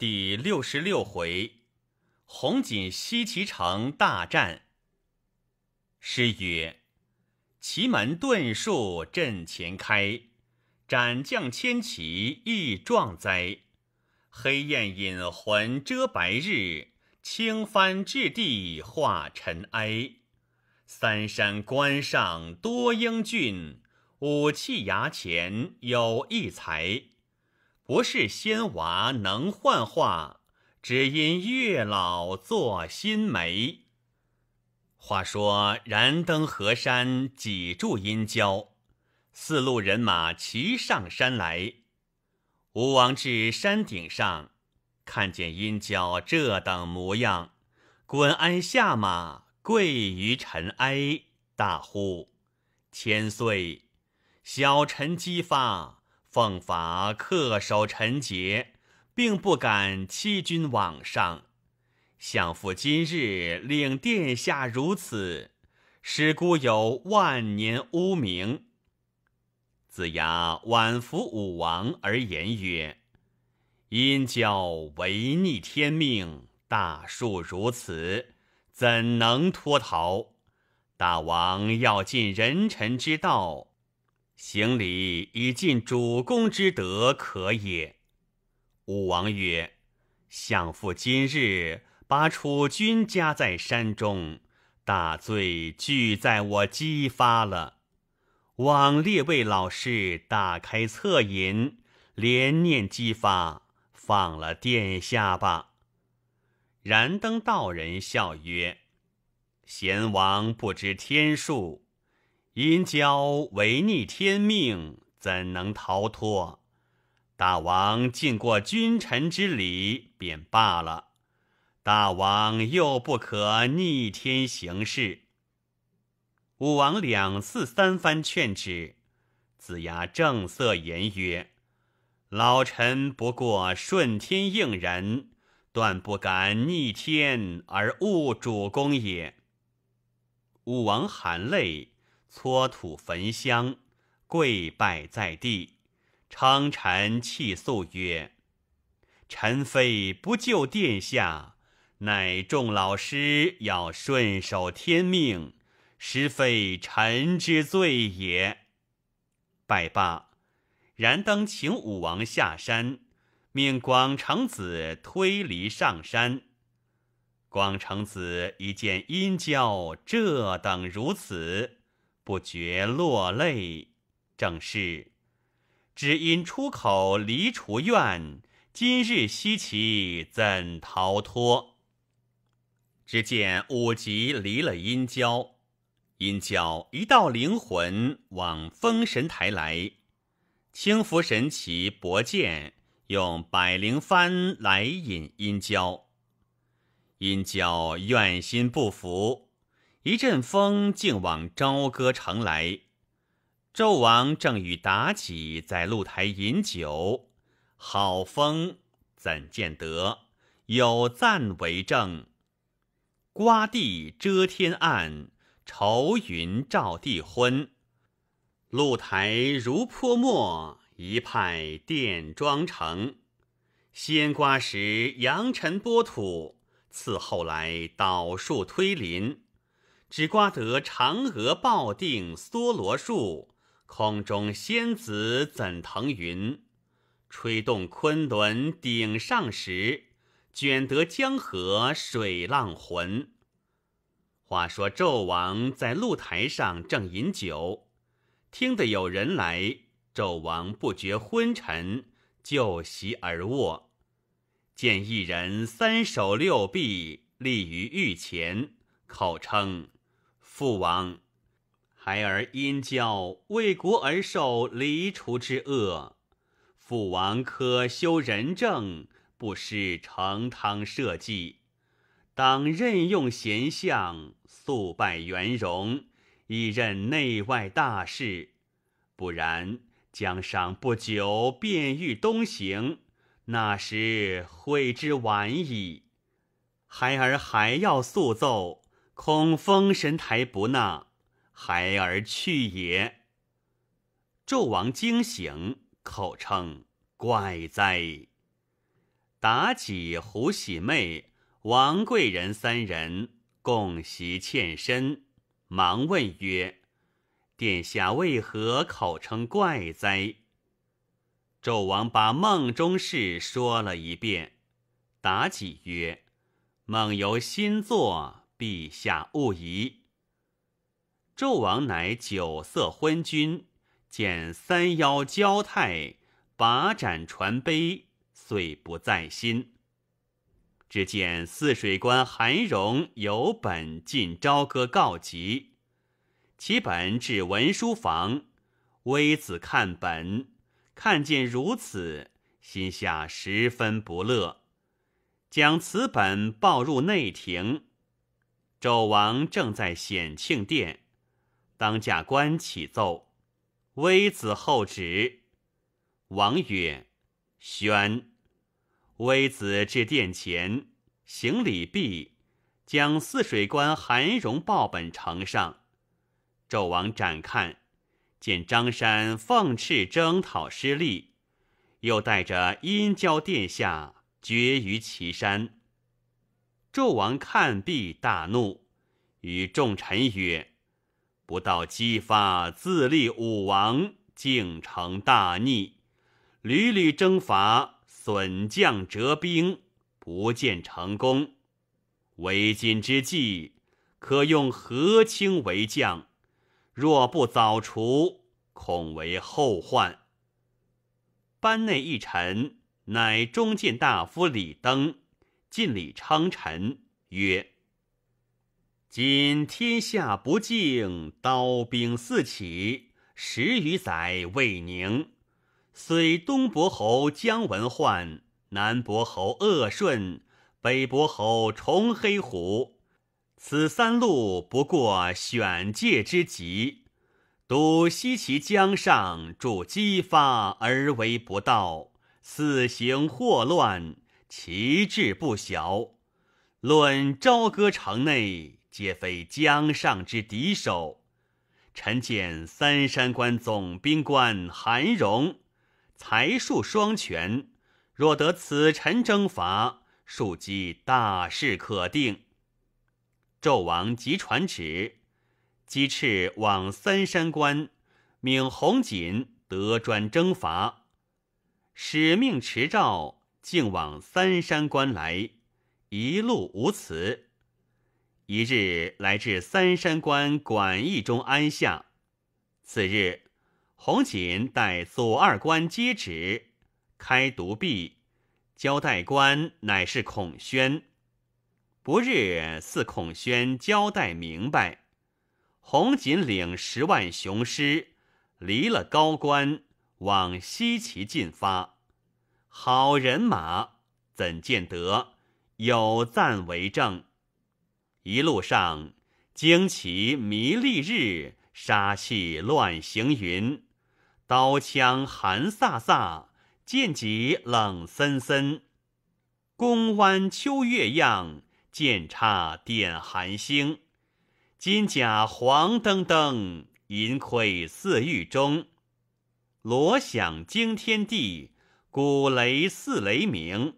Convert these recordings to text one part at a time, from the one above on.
第六十六回，红锦西岐城大战。诗曰：奇门遁术阵前开，斩将千骑亦壮哉。黑雁引魂遮白日，青帆掷地化尘埃。三山关上多英俊，五器崖前有一才。不是仙娃能幻化，只因月老作新媒。话说，燃灯河山，几柱阴郊？四路人马齐上山来。吴王至山顶上，看见阴郊这等模样，滚鞍下马，跪于尘埃，大呼：“千岁，小臣激发。”奉法恪守臣节，并不敢欺君罔上。相父今日令殿下如此，使孤有万年污名。子牙挽服武王而言曰：“殷郊违逆天命，大数如此，怎能脱逃？大王要尽人臣之道。”行礼以尽主公之德，可也。武王曰：“相父今日把楚军夹在山中，大罪俱在我姬发了。望列位老师大开恻隐，连念姬发，放了殿下吧。”燃灯道人笑曰：“贤王不知天数。”殷郊违逆天命，怎能逃脱？大王尽过君臣之礼便罢了。大王又不可逆天行事。武王两次三番劝止，子牙正色言曰：“老臣不过顺天应人，断不敢逆天而误主公也。”武王含泪。搓土焚香，跪拜在地。昌臣泣诉曰：“臣非不救殿下，乃众老师要顺守天命，实非臣之罪也。”拜罢，燃灯请武王下山，命广成子推离上山。广成子一见殷郊，这等如此。不觉落泪，正是只因出口离除怨，今日西岐怎逃脱？只见武吉离了阴交，阴交一道灵魂往封神台来，轻扶神奇薄剑，用百灵幡来引阴交，阴交怨心不服。一阵风竟往朝歌城来，纣王正与妲己在露台饮酒。好风怎见得？有赞为证：瓜地遮天暗，愁云罩地昏。露台如泼墨，一派殿妆成。先刮时扬尘拨土，次后来倒树推林。只刮得嫦娥抱定梭罗树，空中仙子怎腾云？吹动昆仑顶上石，卷得江河水浪浑。话说纣王在露台上正饮酒，听得有人来，纣王不觉昏沉，就席而卧。见一人三手六臂立于御前，口称。父王，孩儿因骄为国而受离除之恶。父王可修仁政，不失成汤社稷。当任用贤相，速拜元荣，以任内外大事。不然，江上不久便欲东行，那时悔之晚矣。孩儿还要速奏。恐封神台不纳，孩儿去也。纣王惊醒，口称怪哉。妲己、胡喜妹、王贵人三人共袭欠身，忙问曰：“殿下为何口称怪哉？”纣王把梦中事说了一遍。妲己曰：“梦由心作。”陛下勿疑。纣王乃酒色昏君，见三妖交态，把盏传杯，遂不在心。只见泗水关韩荣有本进朝歌告急，其本至文书房，微子看本，看见如此，心下十分不乐，将此本报入内庭。纣王正在显庆殿，当驾官起奏，微子候旨。王曰：“宣。”微子至殿前，行礼毕，将泗水关韩荣报本呈上。纣王展看，见张山奉敕征讨失利，又带着殷郊殿下绝于岐山。纣王看毕，大怒，与众臣曰：“不到姬发自立武王，竟成大逆；屡屡征伐，损将折兵，不见成功。为今之计，可用和亲为将。若不早除，恐为后患。”班内一臣，乃中进大夫李登。晋礼称臣曰：“今天下不敬，刀兵四起，十余载未宁。虽东伯侯姜文焕、南伯侯鄂顺、北伯侯重黑狐，此三路不过选界之极。独西岐江上助姬发而为不道，此行祸乱。”其志不小。论朝歌城内，皆非江上之敌手。臣见三山关总兵官韩荣，才术双全。若得此臣征伐，庶几大事可定。纣王即传旨，姬赤往三山关，命洪锦得专征伐，使命持诏。竟往三山关来，一路无辞。一日来至三山关馆驿中安下。次日，洪锦带左二关接旨，开独臂，交代关乃是孔宣。不日，似孔宣交代明白，洪锦领十万雄师，离了高关，往西岐进发。好人马怎见得？有赞为证。一路上旌旗迷丽日，杀气乱行云。刀枪寒飒飒，剑戟冷森森。弓弯秋月样，剑叉点寒星。金甲黄澄澄，银盔似玉钟。锣响惊天地。鼓雷似雷鸣，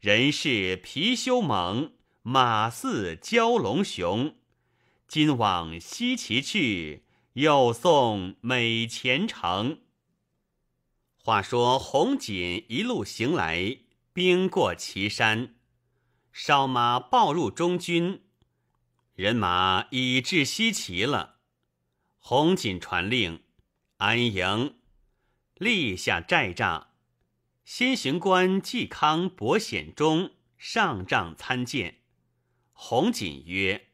人是貔貅猛，马似蛟龙雄。今往西岐去，又送美前程。话说红锦一路行来，兵过岐山，少马报入中军，人马已至西岐了。红锦传令安营，立下寨帐。先行官嵇康、伯显忠上帐参见。洪锦曰：“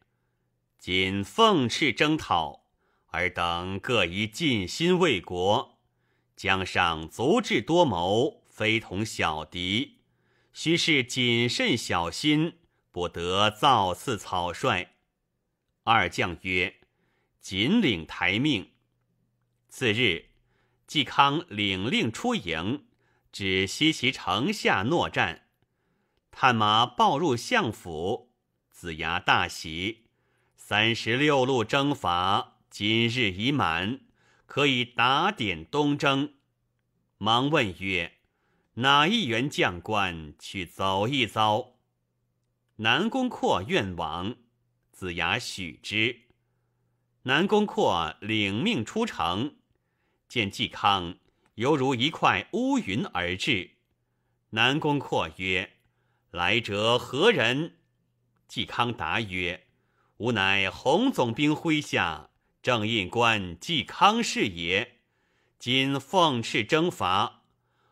谨奉敕征讨，尔等各宜尽心为国。江上足智多谋，非同小敌，须是谨慎小心，不得造次草率。”二将曰：“谨领台命。”次日，嵇康领令出营。只西岐城下，诺战。探马报入相府，子牙大喜。三十六路征伐，今日已满，可以打点东征。忙问曰：“哪一员将官去走一遭？”南宫阔愿往，子牙许之。南宫阔领命出城，见嵇康。犹如一块乌云而至。南宫阔曰：“来者何人？”季康答曰：“吾乃洪总兵麾下正印官季康是也。今奉敕征伐，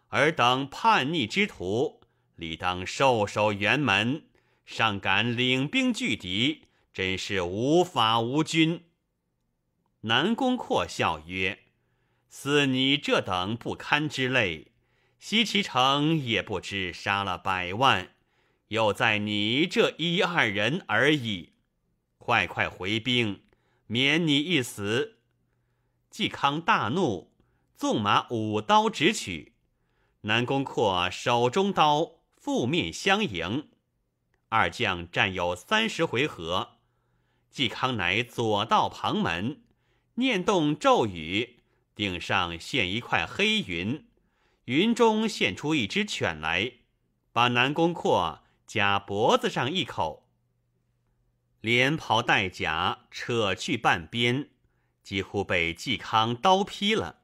尔等叛逆之徒，理当受守辕门，尚敢领兵拒敌，真是无法无君。”南宫阔笑曰。似你这等不堪之类，西岐城也不知杀了百万，又在你这一二人而已。快快回兵，免你一死！季康大怒，纵马舞刀直取南宫阔，手中刀覆面相迎。二将战有三十回合，季康乃左道旁门，念动咒语。顶上现一块黑云，云中现出一只犬来，把南宫阔夹脖子上一口，连袍带甲扯去半边，几乎被嵇康刀劈了。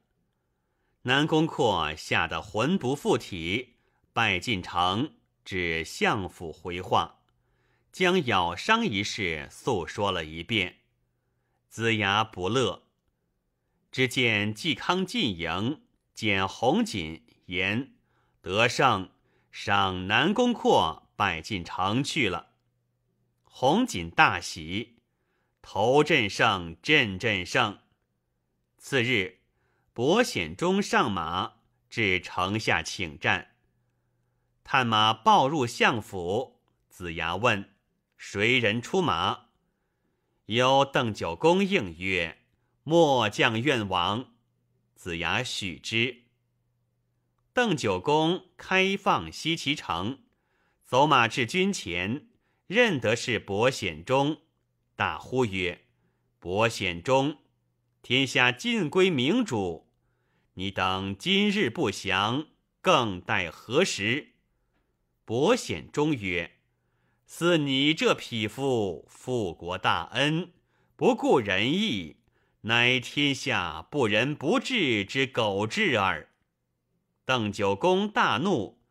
南宫阔吓得魂不附体，拜进城至相府回话，将咬伤一事诉说了一遍。子牙不乐。只见嵇康进营，见红锦言得胜，赏南宫阔拜进城去了。红锦大喜，头阵胜，阵阵胜。次日，伯显忠上马至城下请战，探马报入相府，子牙问谁人出马，有邓九公应曰。末将愿亡，子牙许之。邓九公开放西岐城，走马至军前，认得是伯显忠，大呼曰：“伯显忠，天下尽归明主，你等今日不降，更待何时？”伯显忠曰：“似你这匹夫，负国大恩，不顾仁义。”乃天下不仁不智之狗彘耳！邓九公大怒，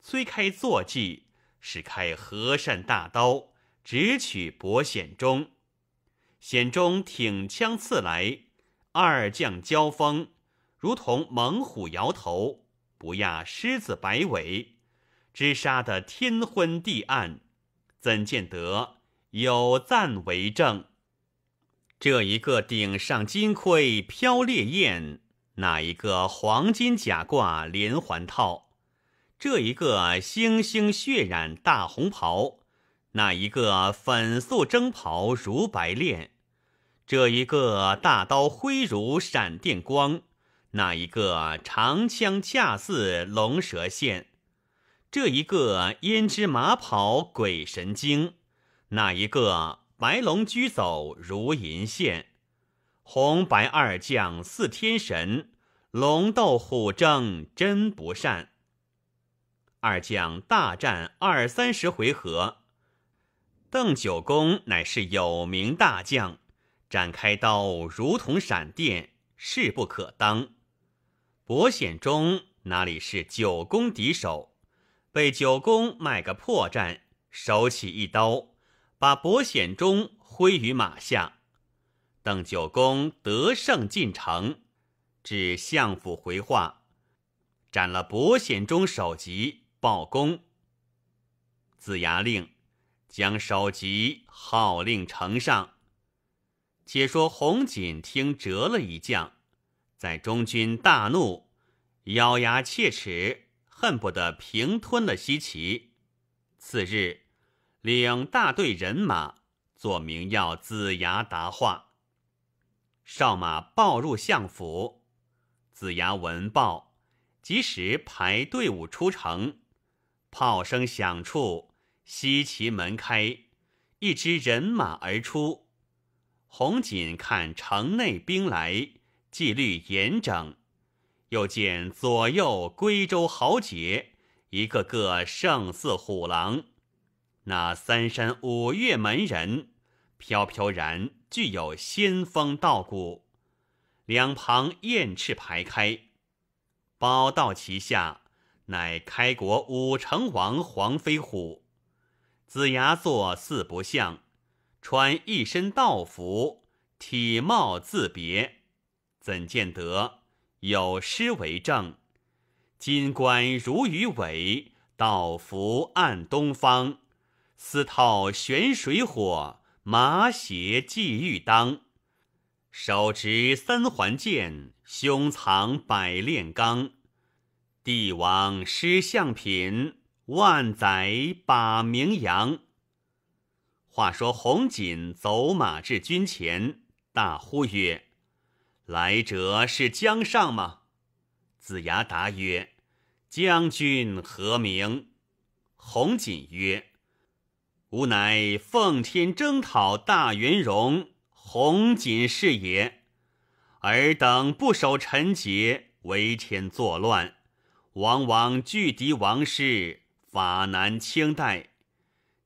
催开坐骑，使开和善大刀，直取伯显忠。显忠挺枪刺来，二将交锋，如同猛虎摇头，不亚狮子摆尾，只杀得天昏地暗。怎见得有赞为证？这一个顶上金盔飘烈焰，那一个黄金甲挂连环套？这一个星星血染大红袍，那一个粉素征袍如白练？这一个大刀挥如闪电光，那一个长枪恰似龙蛇线？这一个胭脂马跑鬼神经，那一个？白龙驹走如银线，红白二将似天神。龙斗虎争真不善。二将大战二三十回合。邓九公乃是有名大将，展开刀如同闪电，势不可当。博显忠哪里是九公敌手？被九公卖个破绽，手起一刀。把伯显忠挥于马下，邓九公得胜进城，至相府回话，斩了伯显忠首级，报功。子牙令将首级号令呈上。且说红锦听折了一将，在中军大怒，咬牙切齿，恨不得平吞了西岐。次日。领大队人马，做名要子牙答话。少马报入相府，子牙闻报，及时排队伍出城。炮声响处，西岐门开，一支人马而出。红锦看城内兵来，纪律严整，又见左右归州豪杰，一个个胜似虎狼。那三山五岳门人飘飘然，具有仙风道骨；两旁燕翅排开，宝道旗下乃开国武成王黄飞虎，子牙坐四不像，穿一身道服，体貌自别。怎见得？有诗为证：金冠如鱼尾，道服暗东方。思套悬水火，麻鞋系玉当，手执三环剑，胸藏百炼钢。帝王失相品，万载把名扬。话说红锦走马至军前，大呼曰：“来者是江上吗？”子牙答曰：“将军何名？”红锦曰：吾乃奉天征讨大元戎洪锦是也。尔等不守臣节，为天作乱，往往拒敌亡师，法难清代。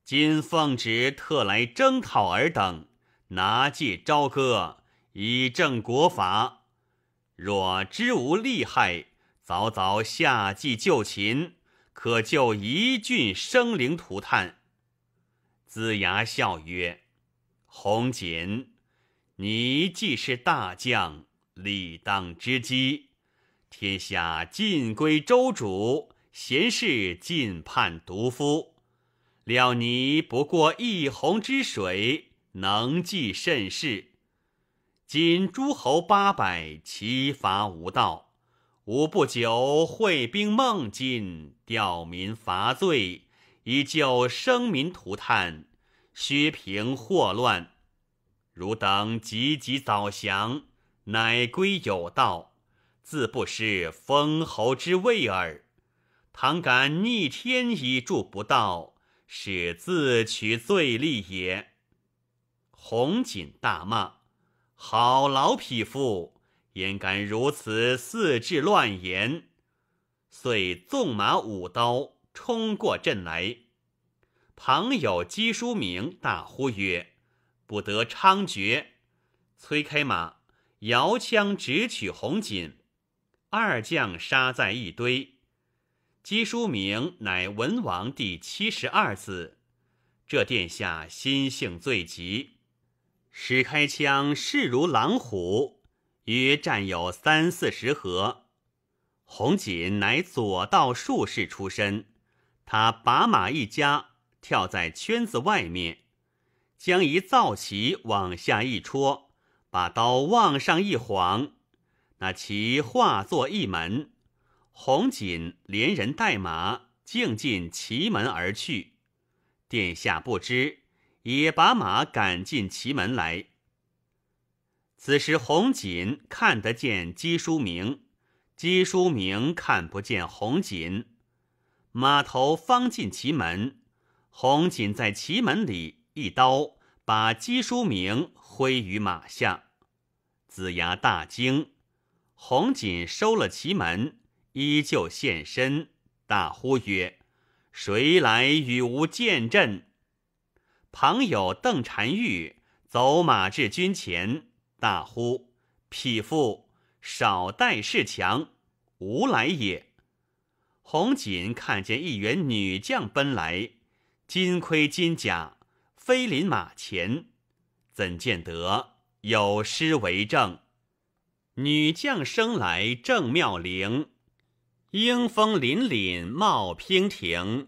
今奉旨特来征讨尔等，拿计朝歌以正国法。若知无利害，早早下计就擒，可救一郡生灵涂炭。子牙笑曰：“红锦，你既是大将，理当知机。天下尽归周主，贤士尽叛独夫。料你不过一泓之水，能济甚事？今诸侯八百，齐伐无道，吾不久会兵孟津，调民伐罪。”以救生民涂炭，削平祸乱，汝等积极早降，乃归有道，自不失封侯之位耳。倘敢逆天以助不道，是自取罪立也。红锦大骂：“好老匹夫，焉敢如此肆志乱言！”遂纵马舞刀。冲过阵来，旁有姬书明大呼曰：“不得猖獗！”催开马，摇枪直取红锦。二将杀在一堆。姬书明乃文王第七十二子，这殿下心性最急，使开枪势如狼虎，约战有三四十合。红锦乃左道术士出身。他把马一夹，跳在圈子外面，将一皂旗往下一戳，把刀往上一晃，那旗化作一门，红锦连人带马竟进旗门而去。殿下不知，也把马赶进旗门来。此时红锦看得见姬书明，姬书明看不见红锦。马头方进祁门，红锦在祁门里一刀，把姬书明挥于马下。子牙大惊，红锦收了祁门，依旧现身，大呼曰：“谁来与吾见阵？”旁有邓婵玉走马至军前，大呼：“匹夫少待势强，吾来也。”红锦看见一员女将奔来，金盔金甲，飞临马前。怎见得？有诗为证：女将生来正妙龄，英风凛凛冒娉婷。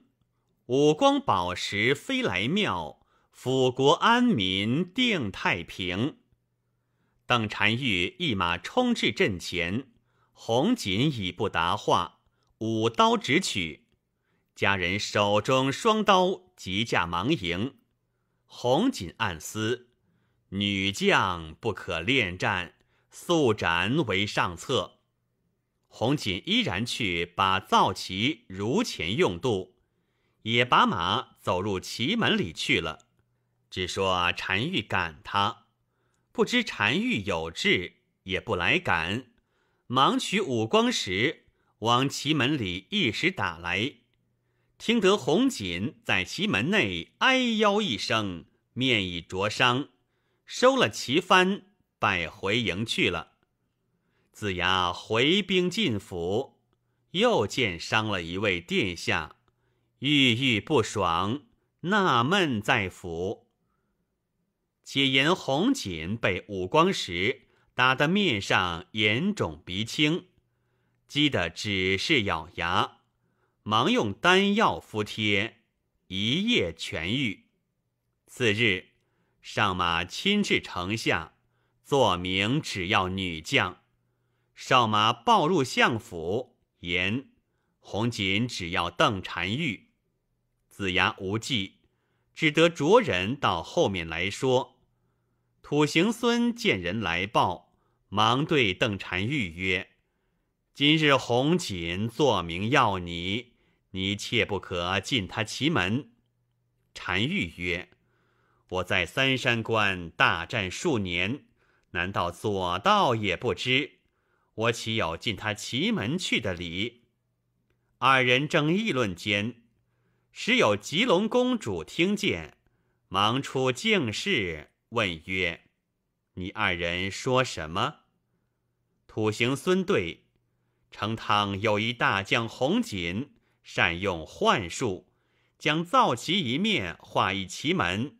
五光宝石飞来庙，辅国安民定太平。邓婵玉一马冲至阵前，红锦已不答话。舞刀直取，家人手中双刀急驾忙迎。红锦暗思：女将不可恋战，速斩为上策。红锦依然去把皂旗如前用度，也把马走入旗门里去了。只说单玉赶他，不知单玉有志，也不来赶，忙取五光石。往旗门里一时打来，听得红锦在旗门内哀吆一声，面已灼伤，收了旗幡，拜回营去了。子牙回兵进府，又见伤了一位殿下，郁郁不爽，纳闷在府。且言红锦被五光石打得面上眼肿鼻青。急得只是咬牙，忙用丹药敷贴，一夜痊愈。次日上马亲至城下，作名只要女将，少马报入相府，言：“红锦只要邓婵玉。”子牙无计，只得着人到后面来说。土行孙见人来报，忙对邓婵玉曰。今日红锦作名要你，你切不可进他奇门。单玉曰：“我在三山关大战数年，难道左道也不知？我岂有进他奇门去的理？”二人正议论间，时有吉隆公主听见，忙出静室问曰：“你二人说什么？”土行孙对。成汤有一大将红锦，善用幻术，将造旗一面画一奇门，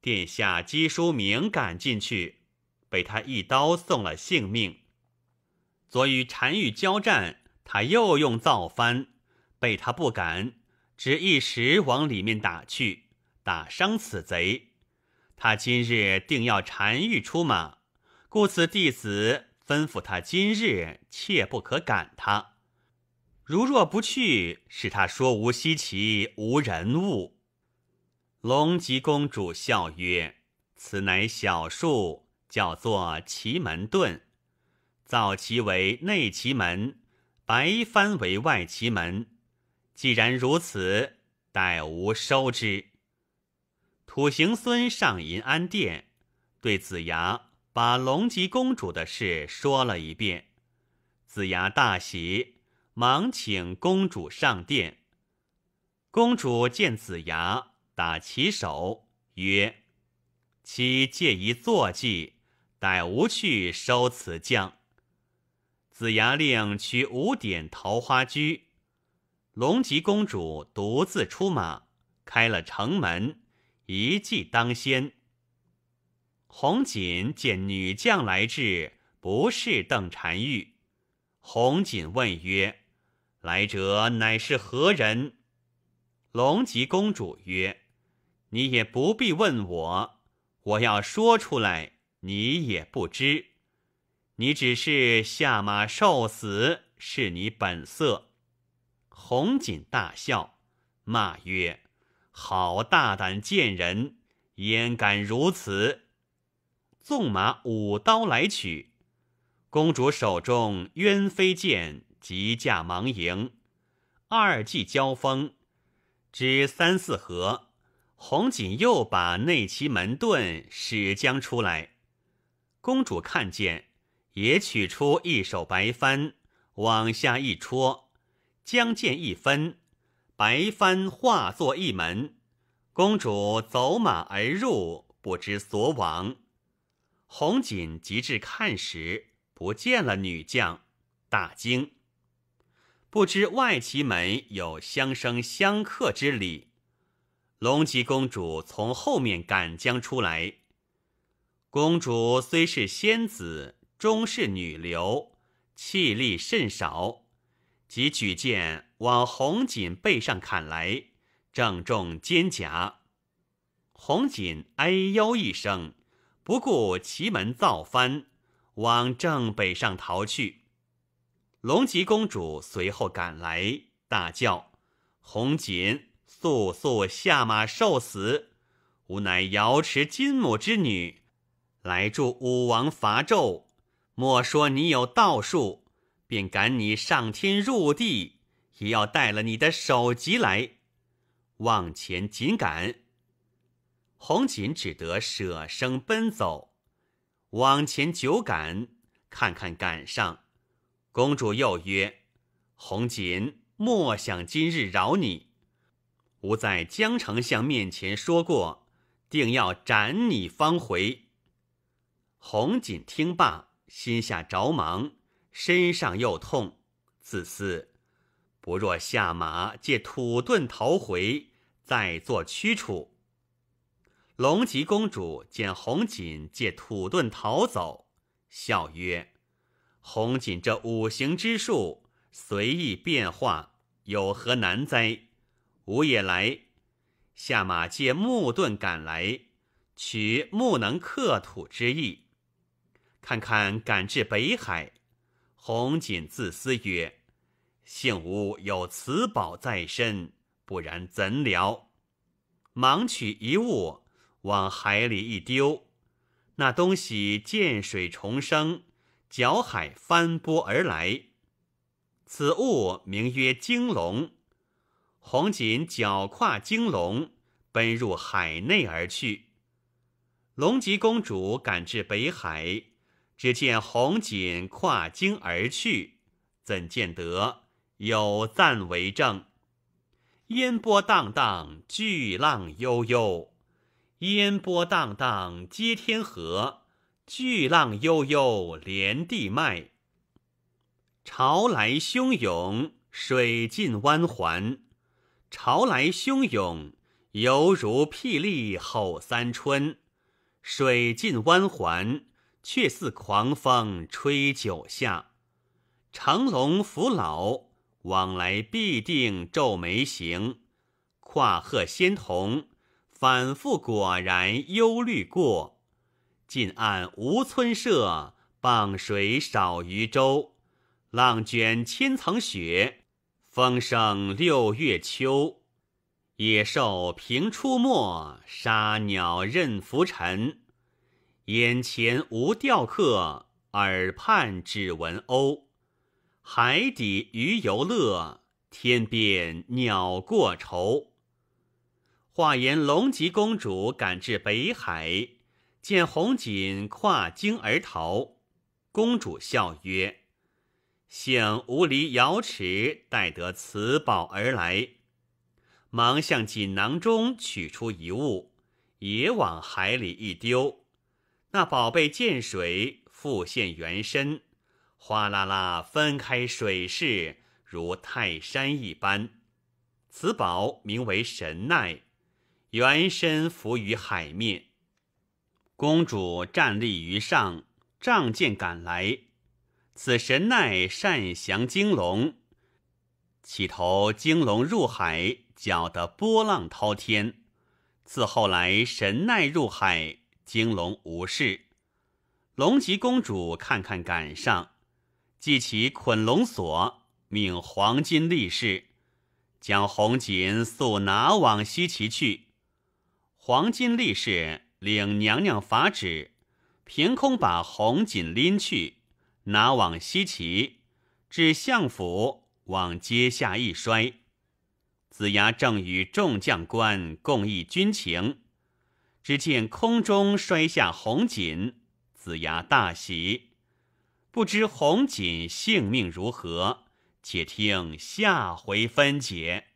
殿下姬书明赶进去，被他一刀送了性命。昨与单于交战，他又用造帆，被他不敢，只一时往里面打去，打伤此贼。他今日定要单于出马，故此弟子。吩咐他今日切不可赶他，如若不去，使他说无稀奇无人物。龙吉公主笑曰：“此乃小术，叫做奇门遁，造其为内奇门，白幡为外奇门。既然如此，待吾收之。”土行孙上银安殿，对子牙。把龙吉公主的事说了一遍，子牙大喜，忙请公主上殿。公主见子牙，打起手，曰：“其借一坐骑，待吾去收此将。”子牙令取五点桃花驹，龙吉公主独自出马，开了城门，一骑当先。红锦见女将来至，不是邓婵玉。红锦问曰：“来者乃是何人？”龙吉公主曰：“你也不必问我，我要说出来，你也不知。你只是下马受死，是你本色。”红锦大笑，骂曰：“好大胆贱人，焉敢如此！”纵马舞刀来取，公主手中鸳飞剑急驾忙迎，二骑交锋，只三四合，红锦又把内奇门盾使将出来。公主看见，也取出一手白帆，往下一戳，将剑一分，白帆化作一门，公主走马而入，不知所往。红锦及至看时，不见了女将，大惊。不知外奇门有相生相克之理，龙吉公主从后面赶将出来。公主虽是仙子，终是女流，气力甚少，即举剑往红锦背上砍来，正中肩胛。红锦哎呦一声。不顾奇门造反，往正北上逃去。龙吉公主随后赶来，大叫：“红锦，速速下马受死！吾乃瑶池金母之女，来助武王伐纣。莫说你有道术，便赶你上天入地，也要带了你的首级来！往前紧赶。”红锦只得舍生奔走，往前久赶，看看赶上。公主又曰：“红锦，莫想今日饶你！吾在江丞相面前说过，定要斩你方回。”红锦听罢，心下着忙，身上又痛，自私。不若下马借土遁逃回，再作驱处。龙吉公主见红锦借土遁逃走，笑曰：“红锦这五行之术随意变化，有何难哉？吾也来，下马借木盾赶来，取木能克土之意，看看赶至北海。”红锦自私曰：“幸吾有此宝在身，不然怎了？”忙取一物。往海里一丢，那东西见水重生，搅海翻波而来。此物名曰金龙，红锦脚跨金龙，奔入海内而去。龙吉公主赶至北海，只见红锦跨鲸而去，怎见得？有赞为证：烟波荡荡，巨浪悠悠。烟波荡荡接天河，巨浪悠悠连地脉。潮来汹涌，水尽弯环；潮来汹涌，犹如霹雳吼三春。水尽弯环，却似狂风吹九夏。乘龙扶老，往来必定皱眉行；跨鹤仙童。反复果然忧虑过，近岸无村舍，傍水少渔舟。浪卷千层雪，风声六月秋。野兽频出没，沙鸟任浮沉。眼前无钓客，耳畔只闻鸥。海底鱼游乐，天边鸟过愁。话言，龙吉公主赶至北海，见红锦跨鲸而逃。公主笑曰：“幸无离瑶池，待得此宝而来。”忙向锦囊中取出一物，也往海里一丢。那宝贝见水，复现原身，哗啦啦分开水势，如泰山一般。此宝名为神奈。原身浮于海面，公主站立于上，仗剑赶来。此神奈善降金龙，起头金龙入海，搅得波浪滔天。自后来神奈入海，金龙无事。龙吉公主看看赶上，系起捆龙索，命黄金力士将红锦速拿往西岐去。黄金力士领娘娘法旨，凭空把红锦拎去，拿往西岐，至相府往阶下一摔。子牙正与众将官共议军情，只见空中摔下红锦，子牙大喜。不知红锦性命如何，且听下回分解。